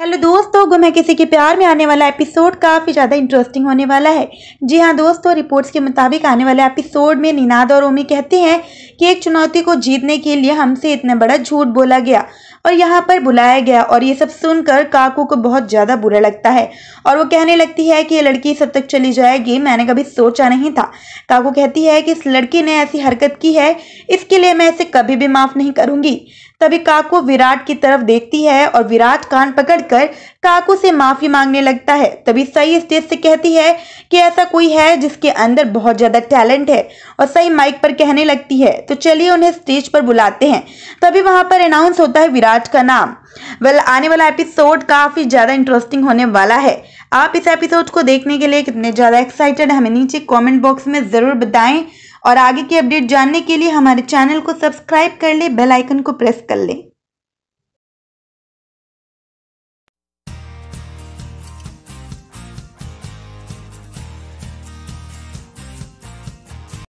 hello दोस्तों गुम है किसी के प्यार में आने वाला एपिसोड काफ़ी ज़्यादा इंटरेस्टिंग होने वाला है जी हाँ दोस्तों रिपोर्ट्स के मुताबिक आने वाले एपिसोड में निनाद और ओमी कहते हैं कि एक चुनौती को जीतने के लिए हमसे इतना बड़ा झूठ बोला गया और यहाँ पर बुलाया गया और ये सब सुनकर काकू को बहुत ज़्यादा बुरा लगता है और वो कहने लगती है कि ये लड़की सब तक चली जाएगी मैंने कभी सोचा नहीं था काकू कहती है कि इस लड़की ने ऐसी हरकत की है इसके लिए मैं इसे कभी भी माफ़ नहीं करूँगी तभी काकू विराट की तरफ देखती है और विराट कान पकड़कर काकू से माफ़ी मांगने लगता है तभी सही स्टेज से कहती है कि ऐसा कोई है जिसके अंदर बहुत ज़्यादा टैलेंट है और सही माइक पर कहने लगती है तो चलिए उन्हें स्टेज पर बुलाते हैं तभी वहां पर अनाउंस होता है विराट का नाम वेल well, आने वाला एपिसोड काफी ज्यादा इंटरेस्टिंग होने वाला है आप इस एपिसोड को देखने के लिए कितने ज्यादा एक्साइटेड हमें नीचे कॉमेंट बॉक्स में जरूर बताएं और आगे की अपडेट जानने के लिए हमारे चैनल को सब्सक्राइब कर ले बेलाइकन को प्रेस कर लें